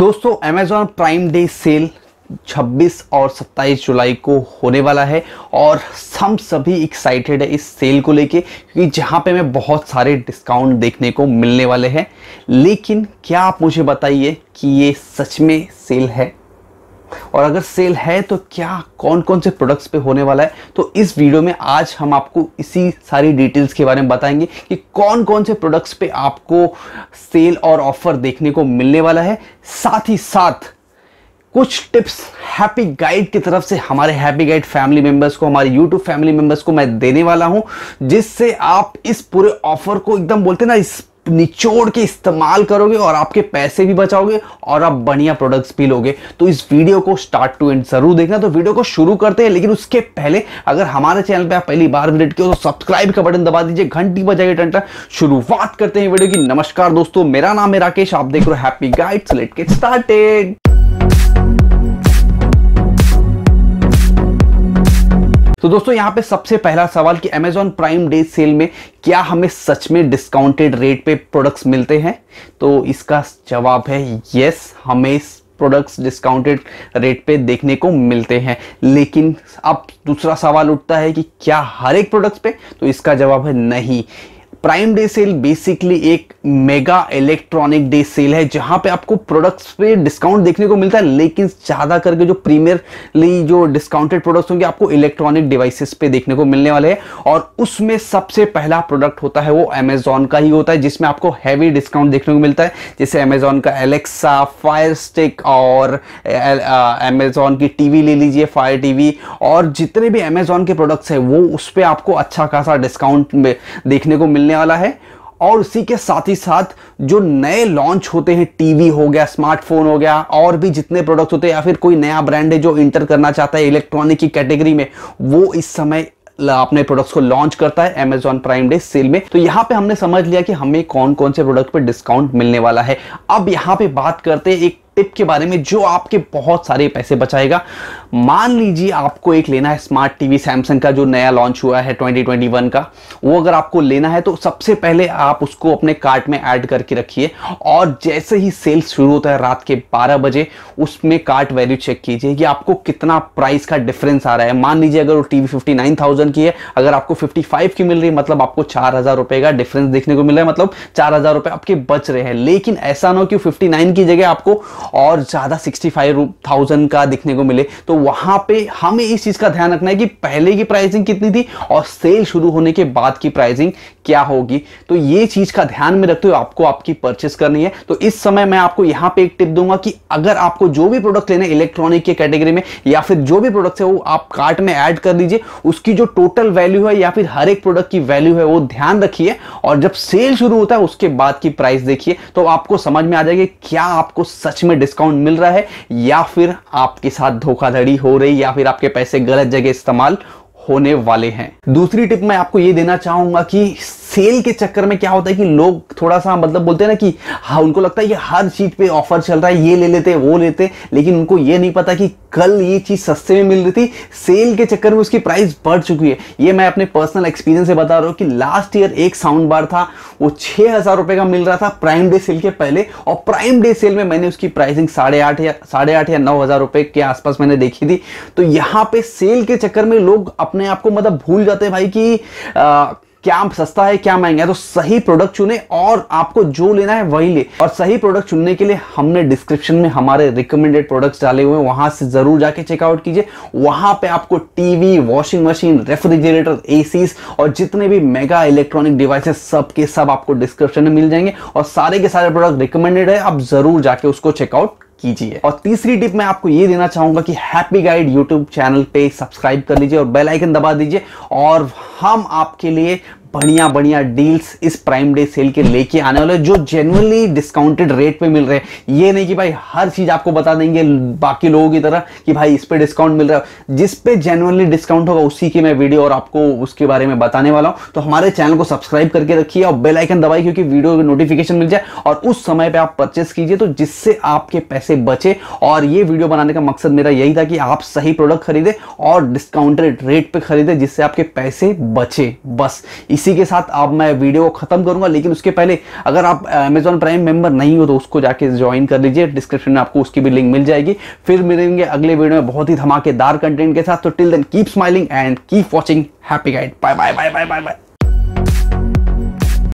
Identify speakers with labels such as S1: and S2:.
S1: दोस्तों Amazon prime day cell 26 और 27 जुलाई को होने वाला है और हम सभी एक्साइटेड है इस सेल को लेके क्योंकि जहाँ पे मैं बहुत सारे डिस्काउंट देखने को मिलने वाले हैं लेकिन क्या आप मुझे बताइए कि ये सच में सेल है और अगर सेल है तो क्या कौन कौन से प्रोडक्ट्स पे होने वाला है तो इस वीडियो में आज हम आपको इसी सारी डिटेल्स के बारे में बताएंगे कि कौन कौन से प्रोडक्ट्स पे आपको सेल और ऑफर देखने को मिलने वाला है साथ ही साथ कुछ टिप्स हैप्पी गाइड की तरफ से हमारे हैप्पी गाइड फैमिली मेंबर्स को हमारे यूट्यूब फैमिली मेंबर्स को मैं देने वाला हूं जिससे आप इस पूरे ऑफर को एकदम बोलते ना इस निचोड़ के इस्तेमाल करोगे और आपके पैसे भी बचाओगे और आप बढ़िया प्रोडक्ट्स भी लोगे तो इस वीडियो को स्टार्ट टू एंड जरूर देखना तो वीडियो को शुरू करते हैं लेकिन उसके पहले अगर हमारे चैनल पे आप पहली बार विजिट किए तो सब्सक्राइब का बटन दबा दीजिए घंटी बजाइए टंटा शुरुआत करते हैं वीडियो की नमस्कार दोस्तों मेरा नाम है राकेश आप देख रहे हो हैप्पी गाइड्स लेट के स्टार्टेड तो दोस्तों यहाँ पे सबसे पहला सवाल कि अमेजॉन प्राइम डे सेल में क्या हमें सच में डिस्काउंटेड रेट पे प्रोडक्ट्स मिलते हैं तो इसका जवाब है यस हमें प्रोडक्ट्स डिस्काउंटेड रेट पे देखने को मिलते हैं लेकिन अब दूसरा सवाल उठता है कि क्या हर एक प्रोडक्ट्स पे तो इसका जवाब है नहीं प्राइम डे सेल बेसिकली एक मेगा इलेक्ट्रॉनिक डे सेल है जहां पे आपको प्रोडक्ट्स पे डिस्काउंट देखने को मिलता है लेकिन ज़्यादा करके जो प्रीमियरली जो डिस्काउंटेड प्रोडक्ट्स होंगे आपको इलेक्ट्रॉनिक डिवाइसेस पे देखने को मिलने वाले हैं और उसमें सबसे पहला प्रोडक्ट होता है वो अमेजोन का ही होता है जिसमें आपको हैवी डिस्काउंट देखने को मिलता है जैसे अमेजोन का एलेक्सा फायर स्टिक और अमेजोन की टीवी ले लीजिए फायर टीवी और जितने भी अमेजोन के प्रोडक्ट्स हैं वो उस पर आपको अच्छा खासा डिस्काउंट देखने को मिलने आने वाला है और उसी के साथ ही साथ जो नए लॉन्च होते हैं टीवी हो गया स्मार्टफोन हो गया और भी जितने प्रोडक्ट होते हैं या फिर कोई नया ब्रांड है जो इंटर करना चाहता है इलेक्ट्रॉनिक की कैटेगरी में वो इस समय अपने प्रोडक्ट्स को लॉन्च करता है अमेजॉन प्राइम डे सेल में तो यहाँ पे हमने समझ लिया कि हमें कौन कौन से प्रोडक्ट पे डिस्काउंट मिलने वाला है अब यहाँ पे बात करते हैं एक टिप के बारे में जो आपके बहुत सारे पैसे बचाएगा मान लीजिए आपको एक लेना है स्मार्ट टीवी सैमसंग का जो नया लॉन्च हुआ है 2021 का वो अगर आपको लेना है तो सबसे पहले आप उसको अपने कार्ट में ऐड करके रखिए और जैसे ही सेल शुरू होता है रात के 12 बजे उसमें कार्ट वैल्यू चेक कीजिए कि आपको कितना प्राइस का डिफरेंस आ रहा है मान लीजिए अगर वो टीवी 59,000 की है अगर आपको फिफ्टी की मिल रही है मतलब आपको चार हजार रुपए का डिफरेंस देखने को मिल रहा है मतलब चार हजार रुपए आपके बच रहे हैं लेकिन ऐसा ना हो कि फिफ्टी की जगह आपको और ज़्यादा सिक्सटी फाइव थाउजेंड का दिखने को मिले तो वहाँ पे हमें इस चीज़ का ध्यान रखना है कि पहले की प्राइसिंग कितनी थी और सेल शुरू होने के बाद की प्राइसिंग क्या होगी तो ये चीज़ का ध्यान में रखते हुए आपको आपकी परचेस करनी है तो इस समय मैं आपको यहाँ पे एक टिप दूंगा कि अगर आपको जो भी प्रोडक्ट लेना है इलेक्ट्रॉनिक के कैटेगरी में या फिर जो भी प्रोडक्ट है वो आप कार्ट में ऐड कर दीजिए उसकी जो टोटल वैल्यू है या फिर हर एक प्रोडक्ट की वैल्यू है वो ध्यान रखिए और जब सेल शुरू होता है उसके बाद की प्राइस देखिए तो आपको समझ में आ जाएगी क्या आपको सच में में डिस्काउंट मिल रहा है या फिर आपके साथ धोखाधड़ी हो रही या फिर आपके पैसे गलत जगह इस्तेमाल होने वाले हैं दूसरी टिप मैं आपको ये देना चाहूंगा कि सेल के चक्कर में क्या होता है कि लोग थोड़ा सा मतलब बोलते हैं ना कि हाँ उनको लगता है कि हर चीज़ पे ऑफर चल रहा है ये ले लेते वो लेते लेकिन उनको ये नहीं पता कि कल ये चीज़ सस्ते में मिल रही थी सेल के चक्कर में उसकी प्राइस बढ़ चुकी है ये मैं अपने पर्सनल एक्सपीरियंस से बता रहा हूँ कि लास्ट ईयर एक साउंड बार था वो छः हज़ार रुपये का मिल रहा था प्राइम डे सेल के पहले और प्राइम डे सेल में मैंने उसकी प्राइसिंग साढ़े आठ या साढ़े आठ या नौ हज़ार रुपये के आसपास मैंने देखी थी तो यहाँ पे सेल के चक्कर में लोग अपने आप को मतलब भूल जाते हैं भाई कि आ, क्या सस्ता है क्या महंगा है तो सही प्रोडक्ट चुने और आपको जो लेना है वही ले और सही प्रोडक्ट चुनने के लिए हमने डिस्क्रिप्शन में हमारे रिकमेंडेड प्रोडक्ट्स डाले हुए हैं वहां से जरूर जाके चेकआउट कीजिए वहां पे आपको टीवी वॉशिंग मशीन रेफ्रिजरेटर ए और जितने भी मेगा इलेक्ट्रॉनिक डिवाइसेस सब के सब आपको डिस्क्रिप्शन में मिल जाएंगे और सारे के सारे प्रोडक्ट रिकमेंडेड है आप जरूर जाके उसको चेकआउट कीजिए और तीसरी टिप मैं आपको ये देना चाहूंगा कि हैप्पी गाइड यूट्यूब चैनल पे सब्सक्राइब कर लीजिए और बेल आइकन दबा दीजिए और हम आपके लिए बढ़िया बढ़िया डील्स इस प्राइम डे सेल के लेके आने वाले जो जेनुअनली डिस्काउंटेड रेट पे मिल रहे हैं ये नहीं कि भाई हर चीज़ आपको बता देंगे बाकी लोगों की तरह कि भाई इस पे डिस्काउंट मिल रहा है जिस पे जेनुअनली डिस्काउंट होगा उसी की मैं वीडियो और आपको उसके बारे में बताने वाला हूँ तो हमारे चैनल को सब्सक्राइब करके रखिए और बेलाइकन दबाई क्योंकि वीडियो की नोटिफिकेशन मिल जाए और उस समय पर आप परचेस कीजिए तो जिससे आपके पैसे बचे और ये वीडियो बनाने का मकसद मेरा यही था कि आप सही प्रोडक्ट खरीदे और डिस्काउंटेड रेट पर खरीदे जिससे आपके पैसे बचे बस इसी के साथ अब मैं वीडियो को ख़त्म करूंगा लेकिन उसके पहले अगर आप अमेजॉन प्राइम मेंबर नहीं हो तो उसको जाके ज्वाइन कर लीजिए डिस्क्रिप्शन में आपको उसकी भी लिंक मिल जाएगी फिर मिलेंगे अगले वीडियो में बहुत ही धमाकेदार कंटेंट के साथ तो till then keep smiling and keep watching happy guide bye bye bye bye bye bye